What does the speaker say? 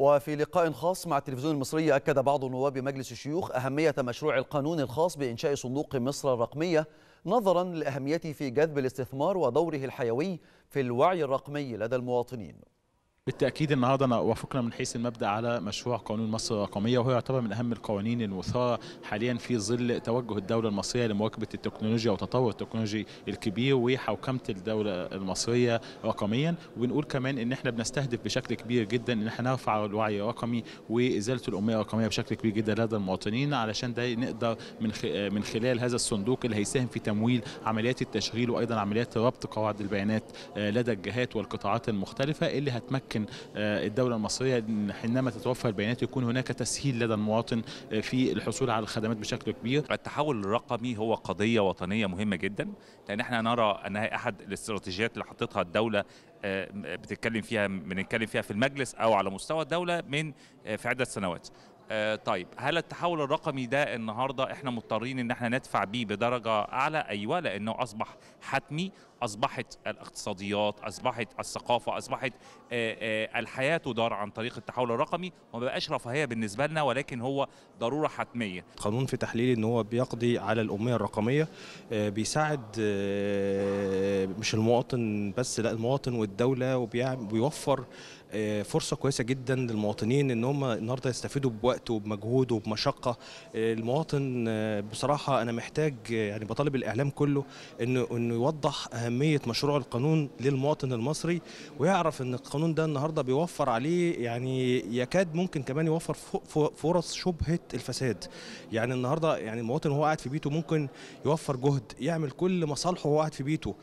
وفي لقاء خاص مع التلفزيون المصري أكد بعض نواب مجلس الشيوخ أهمية مشروع القانون الخاص بإنشاء صندوق مصر الرقمية نظرا لأهميته في جذب الاستثمار ودوره الحيوي في الوعي الرقمي لدى المواطنين بالتأكيد النهارده أنا وافقنا من حيث المبدأ على مشروع قانون مصر الرقمية وهو يعتبر من أهم القوانين المثارة حاليا في ظل توجه الدولة المصرية لمواكبة التكنولوجيا وتطور التكنولوجي الكبير وحوكمة الدولة المصرية رقميا وبنقول كمان إن إحنا بنستهدف بشكل كبير جدا إن إحنا نرفع الوعي الرقمي وإزالة الأمية الرقمية بشكل كبير جدا لدى المواطنين علشان ده نقدر من من خلال هذا الصندوق اللي هيساهم في تمويل عمليات التشغيل وأيضا عمليات ربط قواعد البيانات آه، لدى الجهات والقطاعات المختلفة اللي هتمكن يمكن آه، الدولة المصرية حينما تتوفر البيانات يكون هناك تسهيل لدى المواطن آه، في الحصول على الخدمات بشكل كبير التحول الرقمي هو قضية وطنية مهمة جدا لأن احنا نرى أنها أحد الاستراتيجيات اللي حطتها الدولة آه، بتتكلم فيها بنتكلم فيها في المجلس او على مستوى الدوله من في عده سنوات آه، طيب هل التحول الرقمي ده النهارده احنا مضطرين ان احنا ندفع بيه بدرجه اعلى ايوه لانه اصبح حتمي اصبحت الاقتصاديات اصبحت الثقافه اصبحت آه، آه، الحياه تدار عن طريق التحول الرقمي وما بقاش رفاهيه بالنسبه لنا ولكن هو ضروره حتميه قانون في تحليلي ان هو بيقضي على الاميه الرقميه بيساعد مش المواطن بس لا المواطن والدوله وبيوفر آه، فرصه كويسه جدا للمواطنين ان هم النهارده يستفيدوا بوقت وبمجهود وبمشقه آه، المواطن آه، بصراحه انا محتاج يعني بطالب الاعلام كله انه انه يوضح اهميه مشروع القانون للمواطن المصري ويعرف ان القانون ده النهارده بيوفر عليه يعني يكاد ممكن كمان يوفر فرص شبهه الفساد يعني النهارده يعني المواطن وهو قاعد في بيته ممكن يوفر جهد يعمل كل مصالحه وهو قاعد في بيته